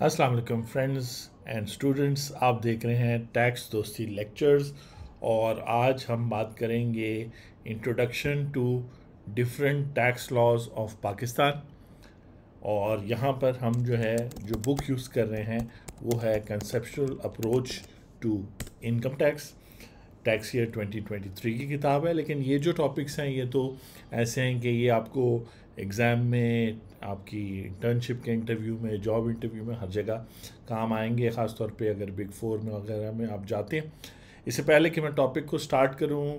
अस्सलाम वालेकुम friends and students आप देख रहे हैं टैक्स दोस्ती लेक्चर्स और आज हम बात करेंगे introduction to different tax laws of Pakistan और यहाँ पर हम जो है जो बुक यूज़ कर रहे हैं वो है conceptual approach to income tax tax year 2023 की किताब है लेकिन ये जो टॉपिक्स हैं ये तो ऐसे हैं कि ये आपको एग्ज़ाम में आपकी इंटर्नशिप के इंटरव्यू में जॉब इंटरव्यू में हर जगह काम आएंगे ख़ासतौर पे अगर बिग फोर में वगैरह में आप जाते हैं इससे पहले कि मैं टॉपिक को स्टार्ट करूं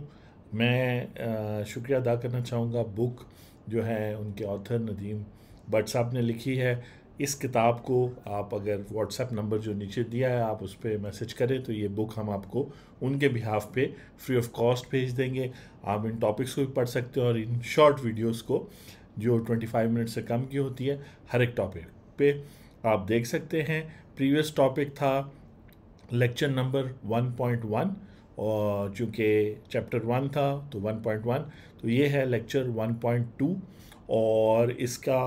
मैं शुक्रिया अदा करना चाहूँगा बुक जो है उनके ऑथर नदीम बट साहब ने लिखी है इस किताब को आप अगर व्हाट्सएप नंबर जो नीचे दिया है आप उस पर मैसेज करें तो ये बुक हम आपको उनके बिहाफ पे फ्री ऑफ कॉस्ट भेज देंगे आप इन टॉपिक्स को भी पढ़ सकते हैं और इन शॉर्ट वीडियोस को जो 25 मिनट से कम की होती है हर एक टॉपिक पे आप देख सकते हैं प्रीवियस टॉपिक था लेक्चर नंबर 1.1 और चूँकि चैप्टर वन था तो 1.1 तो ये है लेक्चर 1.2 और इसका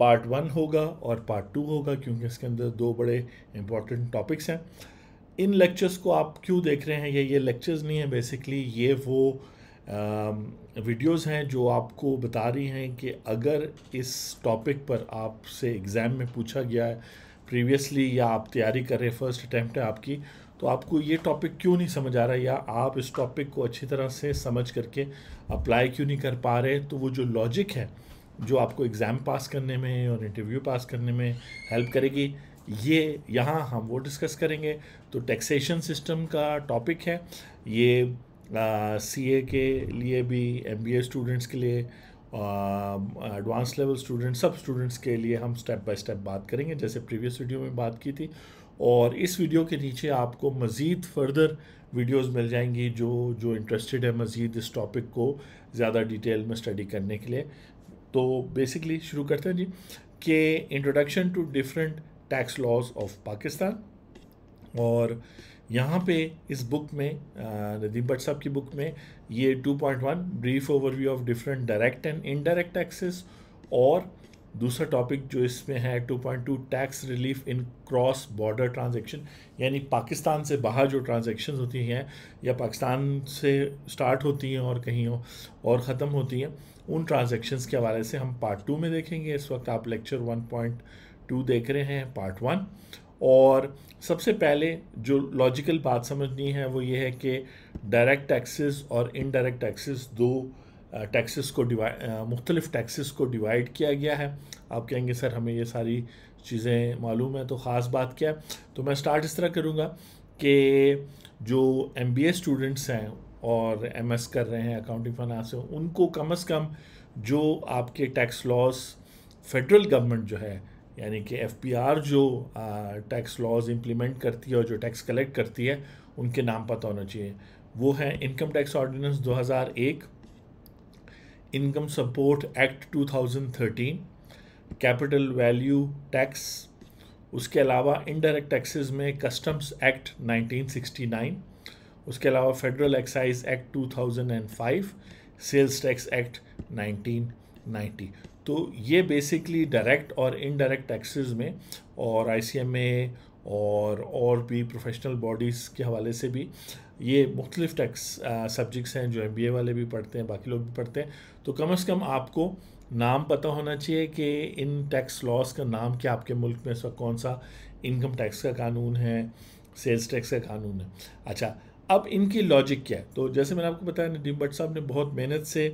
पार्ट वन होगा और पार्ट टू होगा क्योंकि इसके अंदर दो बड़े इंपॉर्टेंट टॉपिक्स हैं इन लेक्चर्स को आप क्यों देख रहे हैं ये ये लेक्चर्स नहीं है बेसिकली ये वो वीडियोस हैं जो आपको बता रही हैं कि अगर इस टॉपिक पर आपसे एग्ज़ाम में पूछा गया है प्रीवियसली या आप तैयारी कर रहे हैं फर्स्ट अटैम्प्ट है आपकी तो आपको ये टॉपिक क्यों नहीं समझ आ रहा या आप इस टॉपिक को अच्छी तरह से समझ करके अप्लाई क्यों नहीं कर पा रहे तो वो जो लॉजिक है जो आपको एग्ज़ाम पास करने में और इंटरव्यू पास करने में हेल्प करेगी ये यहाँ हम वो डिस्कस करेंगे तो टैक्सेशन सिस्टम का टॉपिक है ये सी ए के लिए भी एम बी ए स्टूडेंट्स के लिए एडवांस लेवल स्टूडेंट सब स्टूडेंट्स के लिए हम स्टेप बाय स्टेप बात करेंगे जैसे प्रीवियस वीडियो में बात की थी और इस वीडियो के नीचे आपको मज़ीद फर्दर वीडियोस मिल जाएंगी जो जो इंटरेस्टेड है मज़ीद इस टॉपिक को ज़्यादा डिटेल में स्टडी करने के लिए तो बेसिकली शुरू करते हैं जी के introduction to different tax laws of Pakistan और यहाँ पे इस बुक में नदीम भट्ट साहब की बुक में ये 2.1 brief overview of different direct and indirect taxes और दूसरा टॉपिक जो इसमें है 2.2 tax relief in cross border transaction यानी पाकिस्तान से बाहर जो ट्रांजैक्शन होती हैं या पाकिस्तान से स्टार्ट होती हैं और कहीं हो, और ख़त्म होती हैं उन ट्रांजेक्शन्स के हवाले से हम पार्ट टू में देखेंगे इस वक्त आप लेक्चर वन देख रहे हैं पार्ट वन और सबसे पहले जो लॉजिकल बात समझनी है वो ये है कि डायरेक्ट टैक्सेस और इनडायरेक्ट टैक्सेस दो टैक्सेस को मुख्तलिफ टैक्सेस को डिवाइड किया गया है आप कहेंगे सर हमें ये सारी चीज़ें मालूम है तो ख़ास बात क्या है तो मैं स्टार्ट इस तरह करूँगा कि जो एम स्टूडेंट्स हैं और एम कर रहे हैं अकाउंटिंग फाइनेंस उनको कम अज़ कम जो आपके टैक्स लॉस फेडरल गवर्नमेंट जो है यानी कि एफ जो टैक्स लॉज इम्प्लीमेंट करती है और जो टैक्स कलेक्ट करती है उनके नाम पता होना चाहिए वो है income tax ordinance 2001 income support act 2013 capital value tax उसके अलावा इनडायरेक्ट टैक्सेस में कस्टम्स एक्ट 1969 उसके अलावा federal excise act 2005 sales tax act 1990 तो ये बेसिकली डायरेक्ट और इनडायरेक्ट टैक्सेस में और आई और और भी प्रोफेशनल बॉडीज़ के हवाले से भी ये मुख्तलिफ टैक्स सब्जेक्ट्स हैं जो एम वाले भी पढ़ते हैं बाकी लोग भी पढ़ते हैं तो कम अज़ कम आपको नाम पता होना चाहिए कि इन टैक्स लॉस का नाम क्या आपके मुल्क में इस वक्त कौन सा इनकम टैक्स का कानून है सेल्स टैक्स का कानून है अच्छा अब इनकी लॉजिक क्या है तो जैसे मैंने आपको बताया नदीम भट्ट साहब ने बहुत मेहनत से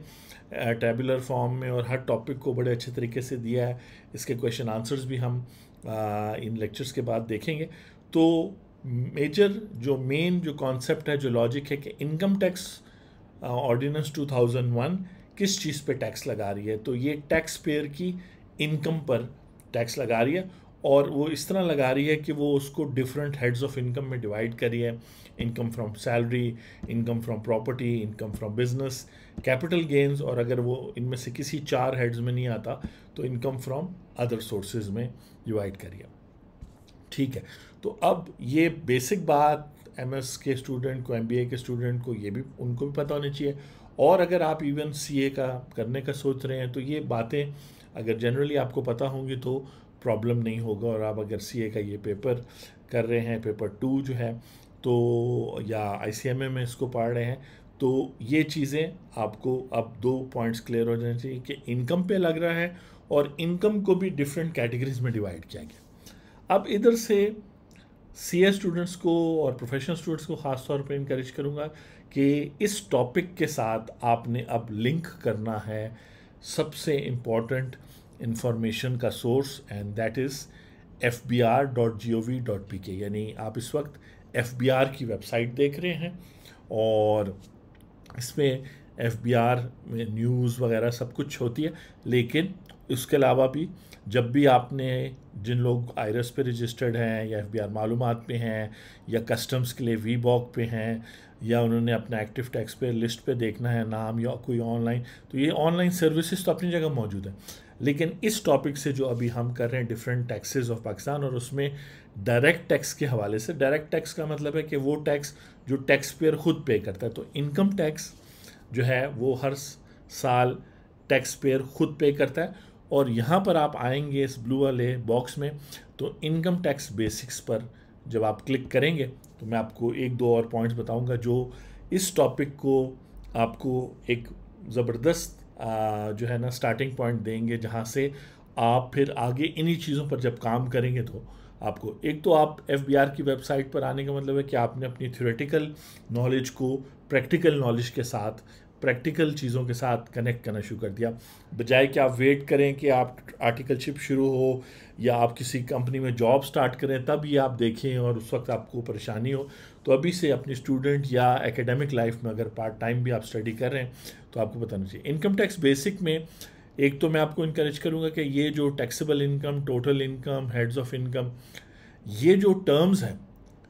टेबुलर फॉर्म में और हर टॉपिक को बड़े अच्छे तरीके से दिया है इसके क्वेश्चन आंसर्स भी हम इन लेक्चर्स के बाद देखेंगे तो मेजर जो मेन जो कॉन्सेप्ट है जो लॉजिक है कि इनकम टैक्स ऑर्डिनेंस 2001 किस चीज़ पे टैक्स लगा रही है तो ये टैक्स पेयर की इनकम पर टैक्स लगा रही है और वो इस तरह लगा रही है कि वो उसको डिफरेंट हेड्स ऑफ इनकम में डिवाइड करी है income from salary income from property income from business capital gains और अगर वो इनमें से किसी चार हेड्स में नहीं आता तो इनकम फ्रॉम अदर सोर्सेज में डिवाइड करिए ठीक है तो अब ये बेसिक बात एम के स्टूडेंट को एम के स्टूडेंट को ये भी उनको भी पता होनी चाहिए और अगर आप इवन सी का करने का सोच रहे हैं तो ये बातें अगर जनरली आपको पता होंगी तो प्रॉब्लम नहीं होगा और आप अगर सी का ये पेपर कर रहे हैं पेपर टू जो है तो या आई में इसको पढ़ रहे हैं तो ये चीज़ें आपको अब दो पॉइंट्स क्लियर हो जाने चाहिए कि इनकम पे लग रहा है और इनकम को भी डिफरेंट कैटेगरीज में डिवाइड किया गया अब इधर से सी स्टूडेंट्स को और प्रोफेशनल स्टूडेंट्स को ख़ास तौर पे इंक्रेज करूँगा कि इस टॉपिक के साथ आपने अब लिंक करना है सबसे इम्पॉर्टेंट इंफॉर्मेशन का source and that is F B R dot G O V dot P K यानी आप इस वक्त एफ बी आर की वेबसाइट देख रहे हैं और इसमें एफ बी आर में न्यूज़ वगैरह सब कुछ होती है लेकिन उसके अलावा भी जब भी आपने जिन लोग आयरस पे रजिस्टर्ड हैं या एफ बी आर मालूम में हैं या कस्टम्स के लिए वी बॉक पे हैं या उन्होंने अपना एक्टिव टैक्स पे लिस्ट पे देखना है नाम या कोई ऑनलाइन तो ये ऑनलाइन सर्विसेज तो अपनी जगह मौजूद है लेकिन इस टॉपिक से जो अभी हम कर रहे हैं डिफरेंट टैक्सेस ऑफ पाकिस्तान और उसमें डायरेक्ट टैक्स के हवाले से डायरेक्ट टैक्स का मतलब है कि वो टैक्स जो टैक्स पेयर खुद पे करता है तो इनकम टैक्स जो है वो हर साल टैक्स पेयर खुद पे करता है और यहाँ पर आप आएंगे इस ब्लू वाले बॉक्स में तो इनकम टैक्स बेसिक्स पर जब आप क्लिक करेंगे तो मैं आपको एक दो और पॉइंट्स बताऊंगा जो इस टॉपिक को आपको एक ज़बरदस्त जो है ना स्टार्टिंग पॉइंट देंगे जहाँ से आप फिर आगे इन्हीं चीज़ों पर जब काम करेंगे तो आपको एक तो आप एफ की वेबसाइट पर आने का मतलब है कि आपने अपनी थ्योरेटिकल नॉलेज को प्रैक्टिकल नॉलेज के साथ प्रैक्टिकल चीज़ों के साथ कनेक्ट करना शुरू कर दिया बजाय कि आप वेट करें कि आप आर्टिकलशिप शुरू हो या आप किसी कंपनी में जॉब स्टार्ट करें तब ये आप देखें और उस वक्त आपको परेशानी हो तो अभी से अपनी स्टूडेंट या एकेडमिक लाइफ में अगर पार्ट टाइम भी आप स्टडी कर रहे हैं तो आपको बताना चाहिए इनकम टैक्स बेसिक में एक तो मैं आपको इनक्रेज करूँगा कि ये जो taxable income total income heads of income ये जो टर्म्स हैं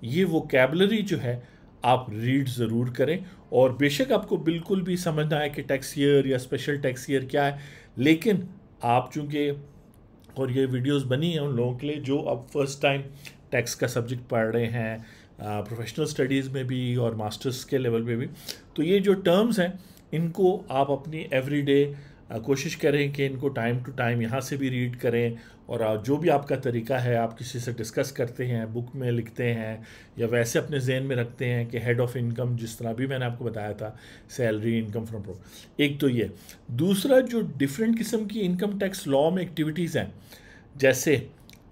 ये वो कैबलरी जो है आप रीड ज़रूर करें और बेशक आपको बिल्कुल भी समझ ना आए कि टैक्स ईयर या स्पेशल टैक्स ईयर क्या है लेकिन आप चूँकि और ये वीडियोस बनी हैं उन लोगों के लिए जो अब फर्स्ट टाइम टैक्स का सब्जेक्ट पढ़ रहे हैं प्रोफेशनल स्टडीज़ में भी और मास्टर्स के लेवल पे भी तो ये जो टर्म्स हैं इनको आप अपनी एवरीडे कोशिश करें कि इनको टाइम टू टाइम यहाँ से भी रीड करें और जो भी आपका तरीका है आप किसी से डिस्कस करते हैं बुक में लिखते हैं या वैसे अपने जेन में रखते हैं कि हेड ऑफ़ इनकम जिस तरह भी मैंने आपको बताया था सैलरी इनकम फ्रॉम प्रो एक तो ये दूसरा जो डिफरेंट किस्म की इनकम टैक्स लॉ में एक्टिविटीज़ हैं जैसे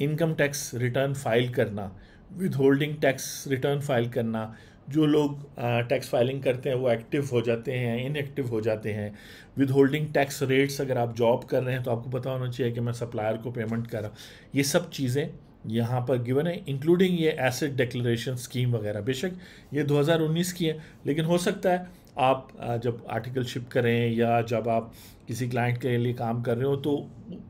इनकम टैक्स रिटर्न फाइल करना withholding tax return file करना जो लोग टैक्स फाइलिंग करते हैं वो एक्टिव हो जाते हैं इनएक्टिव हो जाते हैं विद होल्डिंग टैक्स रेट्स अगर आप जॉब कर रहे हैं तो आपको पता होना चाहिए कि मैं सप्लायर को पेमेंट कर रहा हूँ ये सब चीज़ें यहाँ पर गिवन है इंक्लूडिंग ये एसेट डिक्लेरेशन स्कीम वगैरह बेशक ये 2019 की है लेकिन हो सकता है आप जब आर्टिकल शिप करें या जब आप किसी क्लाइंट के लिए काम कर रहे हो तो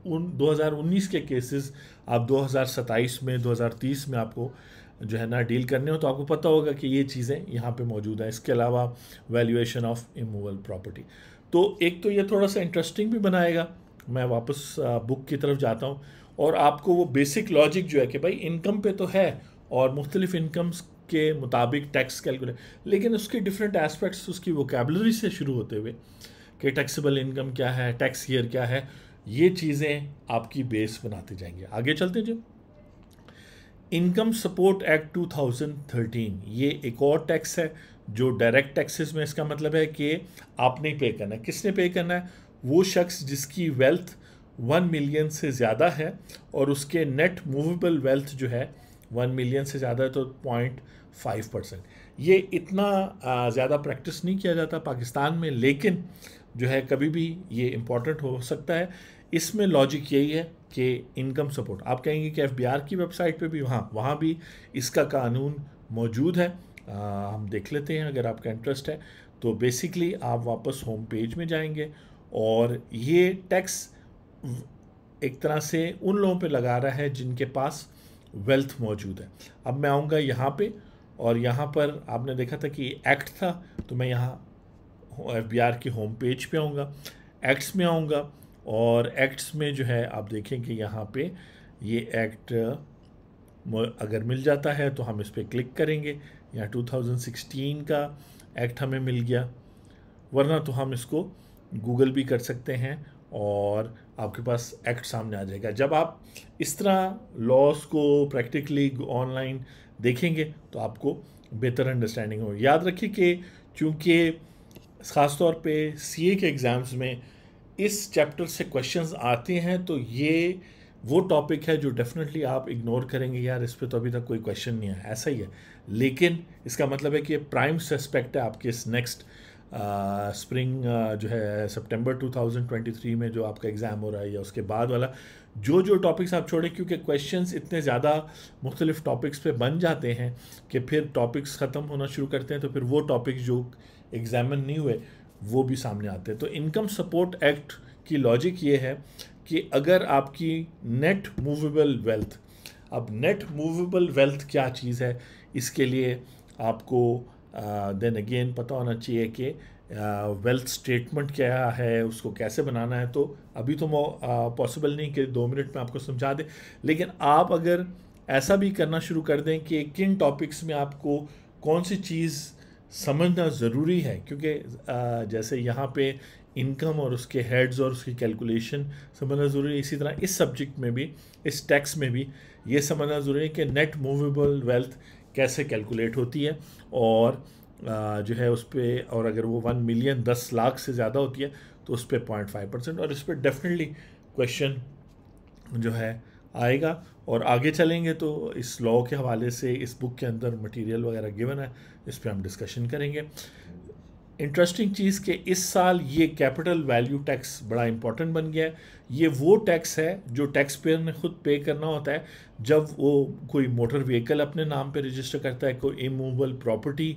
उन 2019 के केसेस आप 2027 में 2030 में आपको जो है ना डील करने हो तो आपको पता होगा कि ये चीज़ें यहाँ पे मौजूद हैं इसके अलावा वैल्यूएशन ऑफ इमूवल प्रॉपर्टी तो एक तो ये थोड़ा सा इंटरेस्टिंग भी बनाएगा मैं वापस बुक की तरफ जाता हूँ और आपको वो बेसिक लॉजिक जो है कि भाई इनकम पे तो है और मुख्तलिफ इनकम्स के मुताबिक टैक्स कैलकुलेट लेकिन उसके डिफरेंट एस्पेक्ट्स उसकी वोकेबलरी से शुरू होते हुए कि टैक्सेबल इनकम क्या है टैक्स ईयर क्या है ये चीज़ें आपकी बेस बनाती जाएंगी आगे चलते जी इनकम सपोर्ट एक्ट 2013 ये एक और टैक्स है जो डायरेक्ट टैक्सेस में इसका मतलब है कि आपने पे करना है किसने पे करना है वो शख्स जिसकी वेल्थ वन मिलियन से ज़्यादा है और उसके नेट मूवेबल वेल्थ जो है वन मिलियन से ज़्यादा है तो पॉइंट फाइव परसेंट ये इतना ज़्यादा प्रैक्टिस नहीं किया जाता पाकिस्तान में लेकिन जो है कभी भी ये इम्पॉर्टेंट हो सकता है इसमें लॉजिक यही है कि इनकम सपोर्ट आप कहेंगे कि एफ की वेबसाइट पे भी वहाँ वहाँ भी इसका कानून मौजूद है आ, हम देख लेते हैं अगर आपका इंटरेस्ट है तो बेसिकली आप वापस होम पेज में जाएंगे और ये टैक्स एक तरह से उन लोगों पे लगा रहा है जिनके पास वेल्थ मौजूद है अब मैं आऊँगा यहाँ पे और यहाँ पर आपने देखा था कि एक्ट था तो मैं यहाँ एफ बी आर की होम पेज पे आऊँगा एक्ट्स में आऊँगा और एक्ट्स में जो है आप देखें कि यहाँ पे ये एक्ट अगर मिल जाता है तो हम इस पर क्लिक करेंगे यहाँ 2016 का एक्ट हमें मिल गया वरना तो हम इसको गूगल भी कर सकते हैं और आपके पास एक्ट सामने आ जाएगा जब आप इस तरह लॉस को प्रैक्टिकली ऑनलाइन देखेंगे तो आपको बेहतर अंडरस्टैंडिंग हो याद रखिए कि चूँकि ख़ास तौर पे सीए के एग्ज़ाम्स में इस चैप्टर से क्वेश्चंस आते हैं तो ये वो टॉपिक है जो डेफिनेटली आप इग्नोर करेंगे यार इस पर तो अभी तक कोई क्वेश्चन नहीं है ऐसा ही है लेकिन इसका मतलब है कि ये प्राइम सस्पेक्ट है आपके इस नेक्स्ट स्प्रिंग जो है सितंबर 2023 में जो आपका एग्ज़ाम हो रहा है या उसके बाद वाला जो जो टॉपिक्स आप छोड़ें क्योंकि क्वेश्चंस इतने ज़्यादा मुख्तलिफ टॉपिक्स पे बन जाते हैं कि फिर टॉपिक्स ख़त्म होना शुरू करते हैं तो फिर वो टॉपिक्स जो एग्जामिन नहीं हुए वो भी सामने आते हैं तो इनकम सपोर्ट एक्ट की लॉजिक ये है कि अगर आपकी नेट मूवेबल वेल्थ अब नेट मूवेबल वेल्थ क्या चीज़ है इसके लिए आपको देन अगेन पता होना चाहिए कि वेल्थ स्टेटमेंट क्या है उसको कैसे बनाना है तो अभी तो पॉसिबल नहीं कि दो मिनट में आपको समझा दें लेकिन आप अगर ऐसा भी करना शुरू कर दें कि किन टॉपिक्स में आपको कौन सी चीज़ समझना ज़रूरी है क्योंकि जैसे यहाँ पे इनकम और उसके हेड्स और उसकी कैलकुलेशन समझना ज़रूरी है इसी तरह इस सब्जेक्ट में भी इस टैक्स में भी ये समझना ज़रूरी है कि नेट मूवेबल वेल्थ कैसे कैलकुलेट होती है और जो है उस पर और अगर वो वन मिलियन दस लाख से ज़्यादा होती है तो उस पर पॉइंट फाइव परसेंट और इस पर डेफिनेटली क्वेश्चन जो है आएगा और आगे चलेंगे तो इस लॉ के हवाले से इस बुक के अंदर मटेरियल वगैरह गिवन है इस पर हम डिस्कशन करेंगे इंटरेस्टिंग चीज़ कि इस साल ये कैपिटल वैल्यू टैक्स बड़ा इंपॉर्टेंट बन गया है ये वो टैक्स है जो टैक्स पेयर ने खुद पे करना होता है जब वो कोई मोटर व्हीकल अपने नाम पे रजिस्टर करता है कोई इमूवल प्रॉपर्टी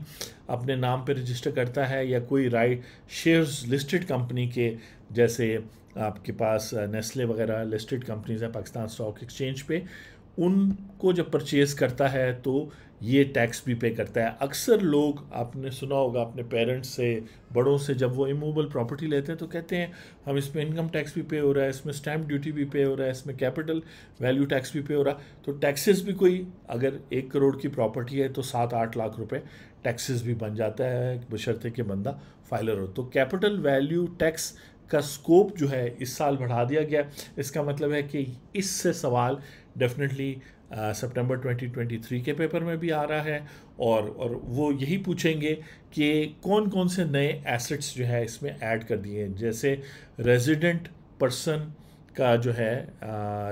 अपने नाम पे रजिस्टर करता है या कोई राइट शेयर्स लिस्टेड कंपनी के जैसे आपके पास नेस्ले वगैरह लिस्टेड कंपनीज हैं पाकिस्तान स्टॉक एक्सचेंज पे उनको जब परचेज़ करता है तो ये टैक्स भी पे करता है अक्सर लोग आपने सुना होगा अपने पेरेंट्स से बड़ों से जब वो इमूवेबल प्रॉपर्टी लेते हैं तो कहते हैं हम इसमें इनकम टैक्स भी पे हो रहा है इसमें स्टैम्प ड्यूटी भी पे हो रहा है इसमें कैपिटल वैल्यू टैक्स भी पे हो रहा है तो टैक्सेस भी कोई अगर एक करोड़ की प्रॉपर्टी है तो सात आठ लाख रुपये टैक्सेस भी बन जाता है बशर्ते कि बंदा फाइलर हो तो कैपिटल वैल्यू टैक्स का स्कोप जो है इस साल बढ़ा दिया गया इसका मतलब है कि इससे सवाल डेफिनेटली सितंबर 2023 के पेपर में भी आ रहा है और और वो यही पूछेंगे कि कौन कौन से नए एसेट्स जो है इसमें ऐड कर दिए हैं जैसे रेजिडेंट पर्सन का जो है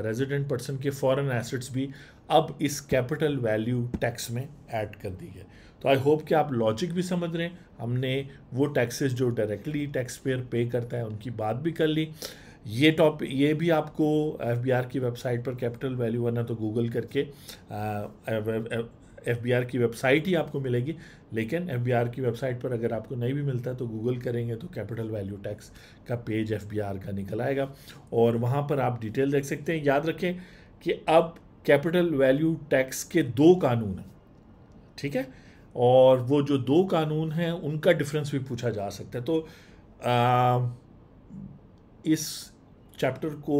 रेजिडेंट पर्सन के फॉरेन एसेट्स भी अब इस कैपिटल वैल्यू टैक्स में ऐड कर दी है तो आई होप कि आप लॉजिक भी समझ रहे हैं हमने वो टैक्सेस जो डायरेक्टली टैक्स पेयर पे करता है उनकी बात भी कर ली ये टॉप ये भी आपको एफ की वेबसाइट पर कैपिटल वैल्यू वरना तो गूगल करके एफ बी की वेबसाइट ही आपको मिलेगी लेकिन एफ की वेबसाइट पर अगर आपको नहीं भी मिलता तो गूगल करेंगे तो कैपिटल वैल्यू टैक्स का पेज एफ का निकल आएगा और वहाँ पर आप डिटेल देख सकते हैं याद रखें कि अब कैपिटल वैल्यू टैक्स के दो कानून हैं ठीक है और वो जो दो कानून हैं उनका डिफरेंस भी पूछा जा सकता है तो आ, इस चैप्टर को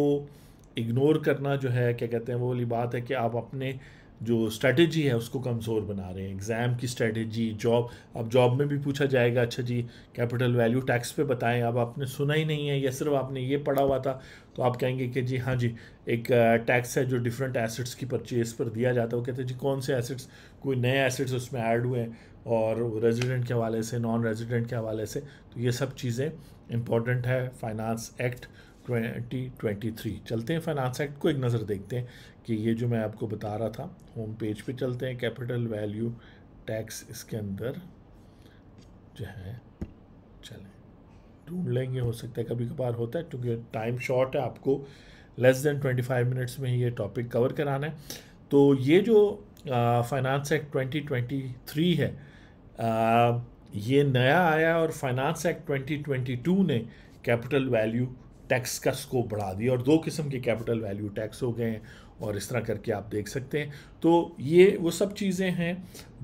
इग्नोर करना जो है क्या कहते हैं वो वाली बात है कि आप अपने जो स्ट्रेटजी है उसको कमज़ोर बना रहे हैं एग्ज़ाम की स्ट्रेटजी जॉब अब जॉब में भी पूछा जाएगा अच्छा जी कैपिटल वैल्यू टैक्स पे बताएं अब आपने सुना ही नहीं है या सिर्फ आपने ये पढ़ा हुआ था तो आप कहेंगे कि जी हाँ जी एक टैक्स है जो डिफरेंट एसेट्स की परचेज पर दिया जाता है वो कहते हैं जी कौन से एसेट्स कोई नए एसेट्स उसमें ऐड हुए हैं और रेजिडेंट के हवाले से नॉन रेजिडेंट के हवाले से तो ये सब चीज़ें इंपॉर्टेंट है फाइनेंस एक्ट 2023 चलते हैं फाइनेंस एक्ट को एक नज़र देखते हैं कि ये जो मैं आपको बता रहा था होम पेज पे चलते हैं कैपिटल वैल्यू टैक्स इसके अंदर जो है चलें ढूंढ लेंगे हो सकता है कभी कभार होता है क्योंकि टाइम शॉर्ट है आपको लेस देन 25 मिनट्स में ही ये टॉपिक कवर कराना है तो ये जो फाइनेंस एक्ट 2023 है आ, ये नया आया और फाइनेंस एक्ट 2022 ने कैपिटल वैल्यू टैक्स का स्कोप बढ़ा दिया और दो किस्म के कैपिटल वैल्यू टैक्स हो गए हैं और इस तरह करके आप देख सकते हैं तो ये वो सब चीज़ें हैं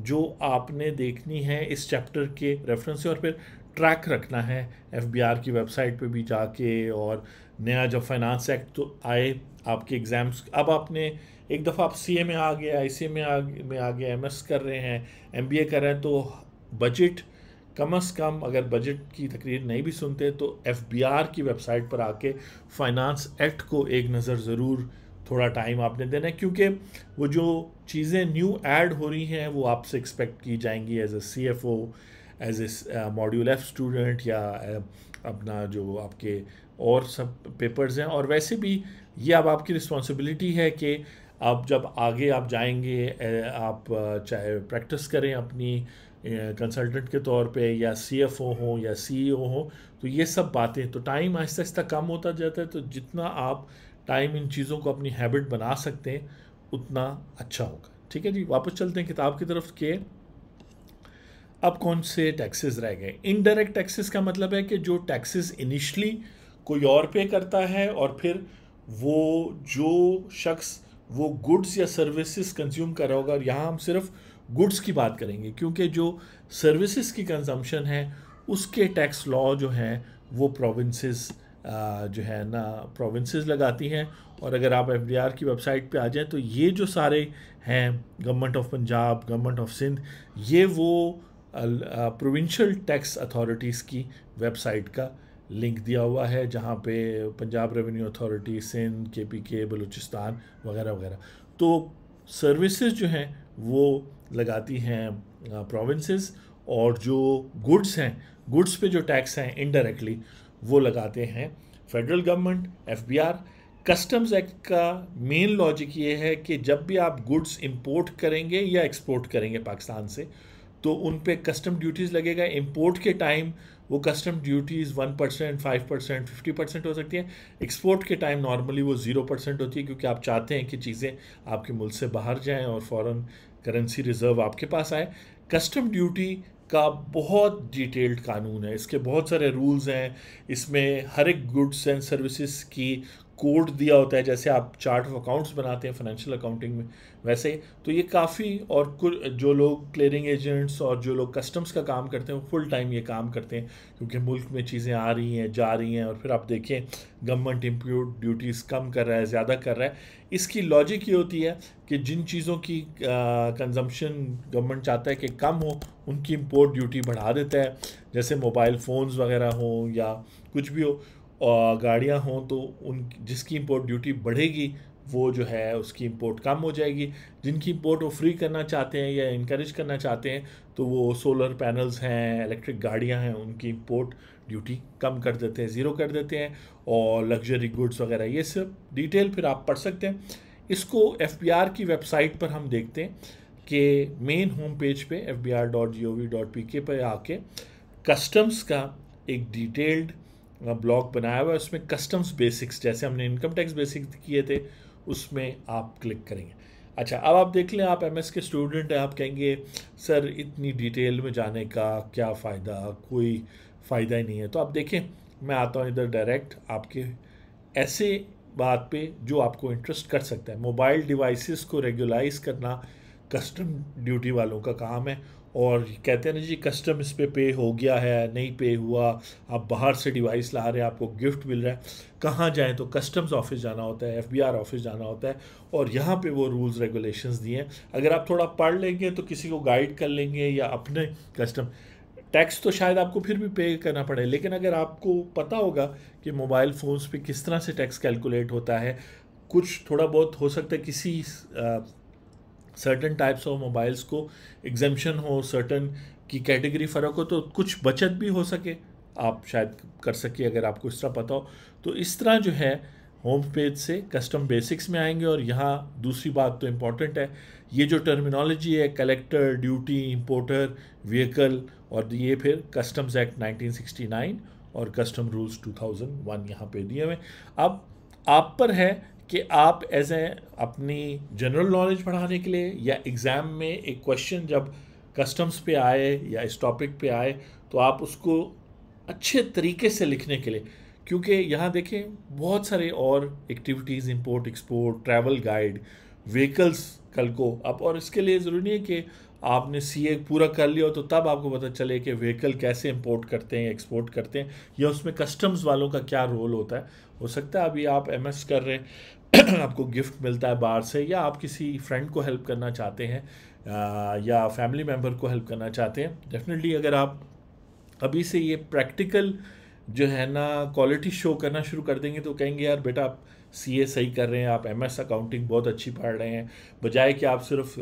जो आपने देखनी है इस चैप्टर के रेफरेंस से और फिर ट्रैक रखना है एफ की वेबसाइट पे भी जाके और नया जब फाइनेंस एक्ट तो आए आपके एग्ज़ाम्स अब आपने एक दफ़ा आप सी में आ गए आई सी में आ में आ गए एम कर रहे हैं एम कर रहे हैं तो बजट कम अज़ कम अगर बजट की तकरीर नहीं भी सुनते तो एफ की वेबसाइट पर आके फाइनेंस एक्ट को एक नज़र ज़रूर थोड़ा टाइम आपने देना है क्योंकि वो जो चीज़ें न्यू ऐड हो रही हैं वो आपसे एक्सपेक्ट की जाएंगी as a C F O as a module F student या uh, अपना जो आपके और सब पेपर्स हैं और वैसे भी ये अब आपकी रिस्पॉन्सिबिलिटी है कि आप जब आगे आप जाएंगे uh, आप uh, चाहे प्रैक्टिस करें अपनी कंसल्टेंट के तौर पे या सी एफ ओ हों या सी ई ओ हों तो ये सब बातें तो टाइम आहिस्ता आहिस्ता कम होता जाता है तो जितना आप टाइम इन चीज़ों को अपनी हैबिट बना सकते हैं उतना अच्छा होगा ठीक है जी वापस चलते हैं किताब की तरफ के अब कौन से टैक्सेस रह गए इनडायरेक्ट टैक्सेस का मतलब है कि जो टैक्सेस इनिशली कोई और पे करता है और फिर वो जो शख्स वो गुड्स या सर्विसेज कंज्यूम कर रहा होगा और यहाँ हम सिर्फ़ गुड्स की बात करेंगे क्योंकि जो सर्विसेज की कंजम्पशन है उसके टैक्स लॉ जो हैं वो प्रोविंसेस जो है ना प्रोविंसेस लगाती हैं और अगर आप एफ की वेबसाइट पे आ जाएं तो ये जो सारे हैं government of Punjab government of Sindh ये वो प्रोविंशियल टैक्स अथॉरिटीज़ की वेबसाइट का लिंक दिया हुआ है जहाँ पे पंजाब रेवेन्यू अथॉरिटी सिंध के पी के बलूचिस्तान वगैरह वगैरह तो सर्विसेज जो हैं वो लगाती हैं प्रोविंसेस और जो गुड्स हैं गुड्स पे जो टैक्स हैं इनडायरेक्टली वो लगाते हैं federal government F customs act का मेन लॉजिक ये है कि जब भी आप गुड्स इंपोर्ट करेंगे या एक्सपोर्ट करेंगे पाकिस्तान से तो उन पर कस्टम ड्यूटीज़ लगेगा इंपोर्ट के टाइम वो custom duties one percent five percent fifty percent हो सकती है एक्सपोर्ट के टाइम नॉर्मली वो ज़ीरो परसेंट होती है क्योंकि आप चाहते हैं कि चीज़ें आपके मुल्क से बाहर जाएं और फ़ौर करेंसी रिज़र्व आपके पास आए कस्टम ड्यूटी का बहुत डिटेल्ड कानून है इसके बहुत सारे रूल्स हैं इसमें हर एक गुड्स एंड सर्विसेज की कोड दिया होता है जैसे आप चार्ट ऑफ अकाउंट्स बनाते हैं फाइनेंशियल अकाउंटिंग में वैसे तो ये काफ़ी और कुछ जो लोग क्लियरिंग एजेंट्स और जो लोग कस्टम्स का काम करते हैं वो फुल टाइम ये काम करते हैं क्योंकि मुल्क में चीज़ें आ रही हैं जा रही हैं और फिर आप देखें गवर्नमेंट इम्प्यूट ड्यूटीज़ कम कर रहा है ज़्यादा कर रहा है इसकी लॉजिक ये होती है कि जिन चीज़ों की कंजम्पशन गवर्नमेंट चाहता है कि कम हो उनकी इम्पोर्ट ड्यूटी बढ़ा देता है जैसे मोबाइल फ़ोन्स वगैरह हों या कुछ भी हो और गाड़ियाँ हों तो उन जिसकी इम्पोर्ट ड्यूटी बढ़ेगी वो जो है उसकी इम्पोर्ट कम हो जाएगी जिनकी इम्पोर्ट वो फ्री करना चाहते हैं या इंक्रेज करना चाहते हैं तो वो सोलर पैनल्स हैं इलेक्ट्रिक गाड़ियाँ हैं उनकी इम्पोर्ट ड्यूटी कम कर देते हैं ज़ीरो कर देते हैं और लग्जरी गुड्स वगैरह ये सब डिटेल फिर आप पढ़ सकते हैं इसको एफ की वेबसाइट पर हम देखते हैं कि मेन होम पेज पे F B R dot G O V dot P K पर आके कस्टम्स का एक डिटेल्ड ब्लॉग बनाया हुआ है उसमें कस्टम्स बेसिक्स जैसे हमने इनकम टैक्स बेसिक्स किए थे उसमें आप क्लिक करेंगे अच्छा अब आप देख लें आप एमएस के स्टूडेंट हैं आप कहेंगे सर इतनी डिटेल में जाने का क्या फ़ायदा कोई फ़ायदा ही नहीं है तो आप देखें मैं आता हूँ इधर डायरेक्ट आपके ऐसे बात पे जो आपको इंटरेस्ट कर सकता है मोबाइल डिवाइसेस को रेगुलाइज करना कस्टम ड्यूटी वालों का काम है और कहते हैं ना जी कस्टम इस पर पे हो गया है नहीं पे हुआ आप बाहर से डिवाइस ला रहे हैं आपको गिफ्ट मिल रहा है कहाँ जाएँ तो कस्टम्स ऑफिस जाना होता है एफबीआर ऑफिस जाना होता है और यहाँ पे वो रूल्स रेगुलेशंस दिए हैं अगर आप थोड़ा पढ़ लेंगे तो किसी को गाइड कर लेंगे या अपने कस्टम टैक्स तो शायद आपको फिर भी पे करना पड़े लेकिन अगर आपको पता होगा कि मोबाइल फ़ोन्स पे किस तरह से टैक्स कैलकुलेट होता है कुछ थोड़ा बहुत हो सकता है किसी सर्टन टाइप्स ऑफ मोबाइल्स को एग्जामेशन हो सर्टन की कैटेगरी फ़र्क हो तो कुछ बचत भी हो सके आप शायद कर सके अगर आपको इस तरह पता हो तो इस तरह जो है होम पेज से कस्टम बेसिक्स में आएंगे और यहाँ दूसरी बात तो इम्पॉर्टेंट है ये जो टर्मिनोलॉजी है कलेक्टर ड्यूटी इंपोर्टर व्हीकल और ये फिर कस्टम्स एक्ट 1969 और कस्टम रूल्स 2001 यहाँ पे दिए हुए अब आप पर है कि आप एज ए अपनी जनरल नॉलेज बढ़ाने के लिए या एग्ज़ाम में एक क्वेश्चन जब कस्टम्स पे आए या इस टॉपिक पे आए तो आप उसको अच्छे तरीके से लिखने के लिए क्योंकि यहाँ देखें बहुत सारे और activities import export travel guide vehicles कल को अब और इसके लिए ज़रूरी नहीं है कि आपने सी ए पूरा कर लिया हो तो तब आपको पता चले कि व्हीकल कैसे इंपोर्ट करते हैं एक्सपोर्ट करते हैं या उसमें कस्टम्स वालों का क्या रोल होता है हो सकता है अभी आप एम एस कर रहे हैं आपको गिफ्ट मिलता है बाहर से या आप किसी फ्रेंड को हेल्प करना चाहते हैं या फैमिली मेम्बर को हेल्प करना चाहते हैं डेफिनेटली अगर आप अभी से ये प्रैक्टिकल जो है ना क्वालिटी शो करना शुरू कर देंगे तो कहेंगे यार बेटा आप सी ए सही कर रहे हैं आप एम एस अकाउंटिंग बहुत अच्छी पढ़ रहे हैं बजाय कि आप सिर्फ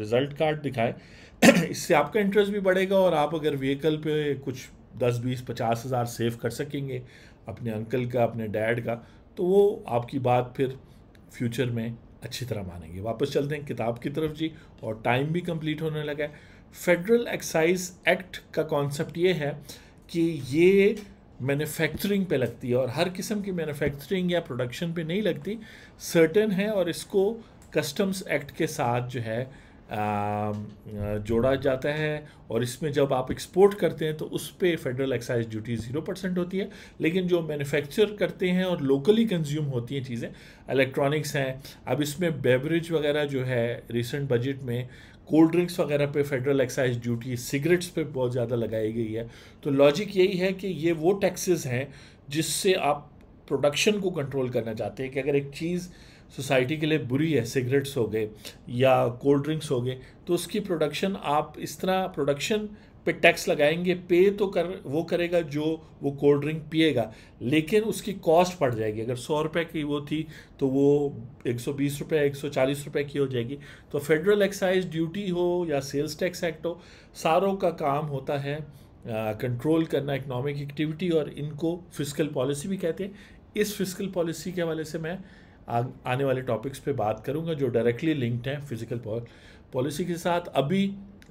रिज़ल्ट कार्ड दिखाएं इससे आपका इंटरेस्ट भी बढ़ेगा और आप अगर व्हीकल पे कुछ दस बीस पचास हज़ार सेव कर सकेंगे अपने अंकल का अपने डैड का तो वो आपकी बात फिर फ्यूचर में अच्छी तरह मानेंगे वापस चलते हैं किताब की तरफ जी और टाइम भी कंप्लीट होने लगा है फेडरल एक्साइज एक्ट का कॉन्सेप्ट ये है कि ये मैन्युफैक्चरिंग पे लगती है और हर किस्म की मैन्युफैक्चरिंग या प्रोडक्शन पे नहीं लगती सर्टेन है और इसको कस्टम्स एक्ट के साथ जो है जोड़ा जाता है और इसमें जब आप एक्सपोर्ट करते हैं तो उस पर federal excise duty zero percent होती है लेकिन जो मैन्युफैक्चर करते हैं और लोकली कंज्यूम होती हैं चीज़ें इलेक्ट्रॉनिक्स हैं अब इसमें बेवरेज वगैरह जो है रिसेंट बजट में कोल्ड ड्रिंक्स वगैरह पे फेडरल एक्साइज ड्यूटी सिगरेट्स पे बहुत ज़्यादा लगाई गई है तो लॉजिक यही है कि ये वो टैक्सेस हैं जिससे आप प्रोडक्शन को कंट्रोल करना चाहते हैं कि अगर एक चीज़ सोसाइटी के लिए बुरी है सिगरेट्स हो गए या कोल्ड ड्रिंक्स हो गए तो उसकी प्रोडक्शन आप इस तरह प्रोडक्शन पे टैक्स लगाएंगे पे तो कर वो करेगा जो वो कोल्ड ड्रिंक पिएगा लेकिन उसकी कॉस्ट पड़ जाएगी अगर सौ रुपये की वो थी तो वो एक सौ बीस रुपये एक सौ चालीस रुपये की हो जाएगी तो फेडरल एक्साइज ड्यूटी हो या सेल्स टैक्स एक्ट हो सारों का काम होता है कंट्रोल करना इकनॉमिक एक्टिविटी और इनको फिजिकल पॉलिसी भी कहते हैं इस फिजिकल पॉलिसी के हवाले से मैं आने वाले टॉपिक्स पे बात करूँगा जो डायरेक्टली लिंक्ड हैं फिजिकल पॉलिसी के साथ अभी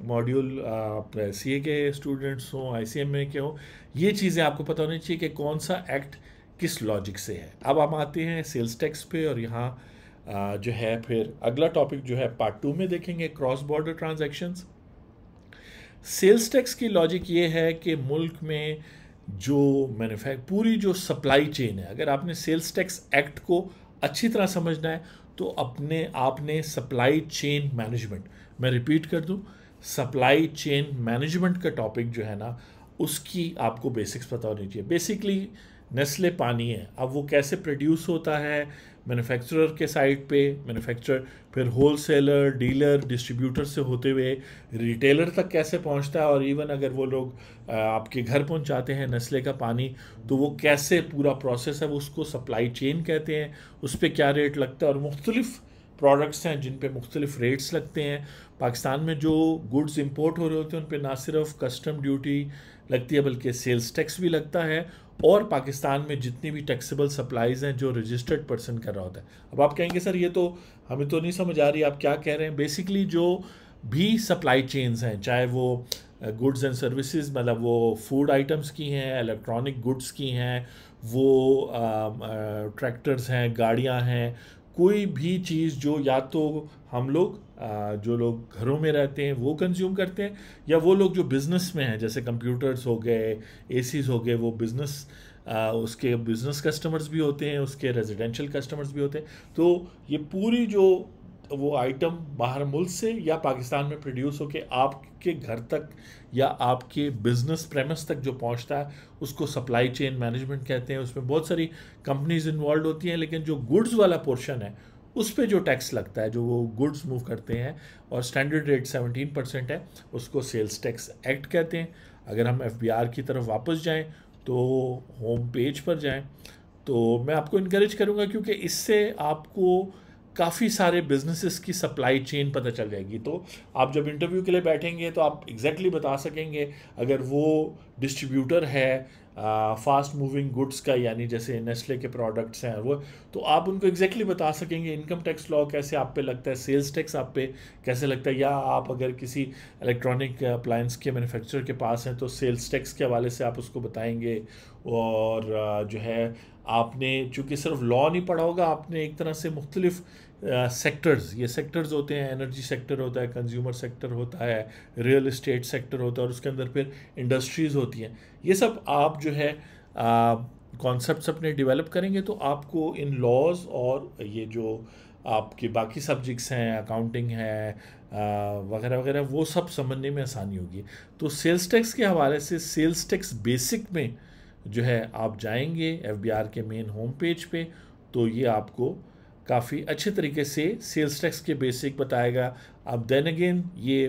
मॉड्यूल आप सी ए के स्टूडेंट्स हों आई सी एम ए के हों ये चीज़ें आपको पता होनी चाहिए कि कौन सा एक्ट किस लॉजिक से है अब हम आते हैं सेल्स टैक्स पे और यहाँ जो है फिर अगला टॉपिक जो है पार्ट टू में देखेंगे cross border transactions sales tax की लॉजिक ये है कि मुल्क में जो मैनुफैक् पूरी जो सप्लाई चेन है अगर आपने सेल्स टैक्स एक्ट को अच्छी तरह समझना है तो अपने आपने सप्लाई चेन मैनेजमेंट मैं रिपीट कर दूं सप्लाई चेन मैनेजमेंट का टॉपिक जो है ना उसकी आपको बेसिक्स पता होनी चाहिए बेसिकली नस्ले पानी है अब वो कैसे प्रोड्यूस होता है मैन्युफैक्चरर के साइड पे मैन्युफैक्चरर फिर होल सेलर डीलर डिस्ट्रीब्यूटर से होते हुए रिटेलर तक कैसे पहुंचता है और इवन अगर वो लोग आपके घर पहुंचाते हैं नस्ले का पानी तो वो कैसे पूरा प्रोसेस है वो उसको सप्लाई चेन कहते हैं उस पर क्या रेट लगता है और मुख्तलिफ़ प्रोडक्ट्स हैं जिन पे मुख्तलिफ रेट्स लगते हैं पाकिस्तान में जो गुड्स इंपोर्ट हो रहे होते हैं उन पर ना सिर्फ कस्टम ड्यूटी लगती है बल्कि सेल्स टैक्स भी लगता है और पाकिस्तान में जितनी भी टैक्सेबल सप्लाईज हैं जो रजिस्टर्ड पर्सन कर रहा होता है अब आप कहेंगे सर ये तो हमें तो नहीं समझ आ रही आप क्या कह रहे हैं बेसिकली जो भी सप्लाई चेन्स हैं चाहे वो गुड्स एंड सर्विसेज मतलब वो फूड आइटम्स की हैं इलेक्ट्रॉनिक गुड्स की हैं वो ट्रैक्टर्स हैं गाड़ियां हैं कोई भी चीज़ जो या तो हम लोग जो लोग घरों में रहते हैं वो कंज्यूम करते हैं या वो लोग जो बिज़नेस में हैं जैसे कंप्यूटर्स हो गए ए हो गए वो बिज़नेस उसके बिज़नेस कस्टमर्स भी होते हैं उसके रेजिडेंशियल कस्टमर्स भी होते हैं तो ये पूरी जो वो आइटम बाहर मुल्क से या पाकिस्तान में प्रोड्यूस होकर आपके घर तक या आपके बिजनेस प्रेमस तक जो पहुंचता है उसको सप्लाई चेन मैनेजमेंट कहते हैं उसमें बहुत सारी कंपनीज इन्वॉल्व होती हैं लेकिन जो गुड्स वाला पोर्शन है उस पर जो टैक्स लगता है जो वो गुड्स मूव करते हैं और स्टैंडर्ड रेट 17 परसेंट है उसको सेल्स टैक्स एक्ट कहते हैं अगर हम एफ की तरफ वापस जाएँ तो होम पेज पर जाएँ तो मैं आपको इनक्रेज करूँगा क्योंकि इससे आपको काफ़ी सारे बिजनेसेस की सप्लाई चेन पता चल जाएगी तो आप जब इंटरव्यू के लिए बैठेंगे तो आप एग्जैक्टली exactly बता सकेंगे अगर वो डिस्ट्रीब्यूटर है फास्ट मूविंग गुड्स का यानी जैसे नेस्ले के प्रोडक्ट्स हैं वो तो आप उनको एग्जैक्टली exactly बता सकेंगे इनकम टैक्स लॉ कैसे आप पे लगता है सेल्स टैक्स आप पे कैसे लगता है या आप अगर किसी इलेक्ट्रॉनिक अप्लायंस के मैन्युफैक्चरर के पास हैं तो सेल्स टैक्स के हवाले से आप उसको बताएंगे और जो है आपने चूँकि सिर्फ लॉ नहीं पढ़ा होगा आपने एक तरह से मुख्तलिफ़ सेक्टर्स ये सेक्टर्स होते हैं एनर्जी सेक्टर होता है कंज्यूमर सेक्टर होता है रियल इस्टेट सेक्टर होता है और उसके अंदर फिर इंडस्ट्रीज़ होती हैं ये सब आप जो है कॉन्सेप्ट अपने डेवलप करेंगे तो आपको इन लॉज और ये जो आपके बाकी सब्जेक्ट्स हैं अकाउंटिंग है वगैरह वगैरह वो सब समझने में आसानी होगी तो सेल्स टैक्स के हवाले से सेल्स टैक्स बेसिक में जो है आप जाएंगे एफ के मेन होम पेज पे तो ये आपको काफ़ी अच्छे तरीके से सेल्स टैक्स के बेसिक बताएगा अब देन अगेन ये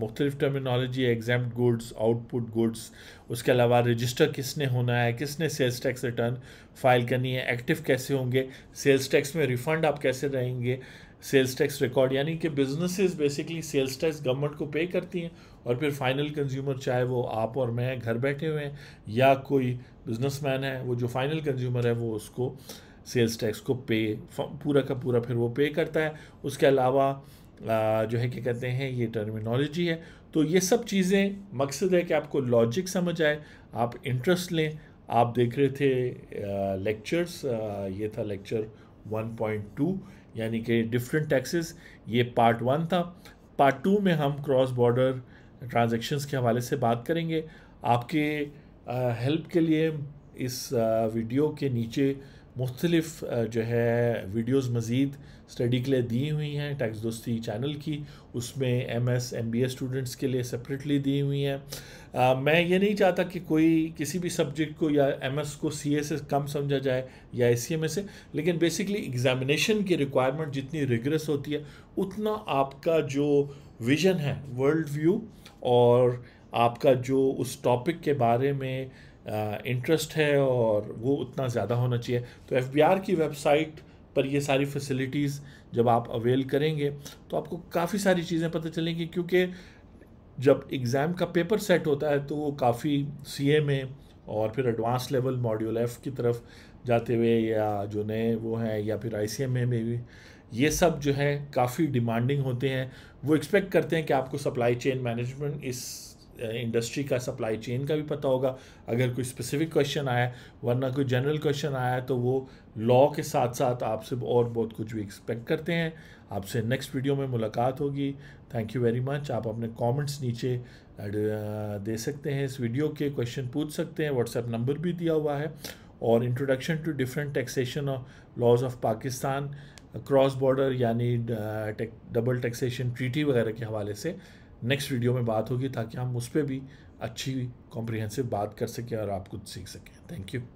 मुख्तलिफ terminology exempt goods output goods उसके अलावा रजिस्टर किसने होना है किसने सेल्स टैक्स रिटर्न फाइल करनी है एक्टिव कैसे होंगे सेल्स टैक्स में रिफंड आप कैसे रहेंगे सेल्स टैक्स रिकॉर्ड यानी कि businesses basically sales tax government को पे करती हैं और फिर फाइनल कंज्यूमर चाहे वो आप और मैं घर बैठे हुए हैं या कोई बिजनेसमैन है वो जो फाइनल कंज्यूमर है वो उसको सेल्स टैक्स को पे पूरा का पूरा फिर वो पे करता है उसके अलावा जो है क्या कहते हैं ये टर्मिनोलॉजी है तो ये सब चीज़ें मकसद है कि आपको लॉजिक समझ आए आप इंटरेस्ट लें आप देख रहे थे लेक्चर्स ये था लेक्चर 1.2 यानी कि डिफरेंट टैक्सेस ये पार्ट वन था पार्ट टू में हम क्रॉस बॉर्डर ट्रांजेक्शन्स के हवाले से बात करेंगे आपके हेल्प के लिए इस वीडियो के नीचे मुख्तलफ़ जो है वीडियोज़ मज़ीद स्टडी के लिए दी हुई हैं टैक्स दोस्ती चैनल की उसमें M S M B S students के लिए सेपरेटली दी हुई हैं मैं ये नहीं चाहता कि कोई किसी भी सब्जेक्ट को या एम एस को सी ए से कम समझा जाए या एस सी एम ए से लेकिन बेसिकली एग्ज़ामिनेशन की रिक्वायरमेंट जितनी रिगरस होती है उतना आपका जो विजन है वर्ल्ड व्यू और आपका जो उस टॉपिक के बारे में इंटरेस्ट है और वो उतना ज़्यादा होना चाहिए तो एफ की वेबसाइट पर ये सारी फैसिलिटीज़ जब आप अवेल करेंगे तो आपको काफ़ी सारी चीज़ें पता चलेंगी क्योंकि जब एग्ज़ाम का पेपर सेट होता है तो वो काफ़ी सी ए में और फिर एडवांस लेवल मॉड्यूल एफ़ की तरफ जाते हुए या जो नए वो हैं या फिर आई सी एम में भी ये सब जो है काफ़ी डिमांडिंग होते हैं वो एक्सपेक्ट करते हैं कि आपको सप्लाई चेन मैनेजमेंट इस इंडस्ट्री का सप्लाई चेन का भी पता होगा अगर कोई स्पेसिफिक क्वेश्चन आया वरना कोई जनरल क्वेश्चन आया तो वो लॉ के साथ साथ आपसे और बहुत कुछ भी एक्सपेक्ट करते हैं आपसे नेक्स्ट वीडियो में मुलाकात होगी थैंक यू वेरी मच आप अपने कमेंट्स नीचे दे सकते हैं इस वीडियो के क्वेश्चन पूछ सकते हैं व्हाट्सएप नंबर भी दिया हुआ है और introduction to different taxation laws of Pakistan cross border यानी डबल टैक्सेशन ट्रीटी वगैरह के हवाले से नेक्स्ट वीडियो में बात होगी ताकि हम उस पर भी अच्छी कॉम्प्रिहेंसिव बात कर सकें और आप कुछ सीख सकें थैंक यू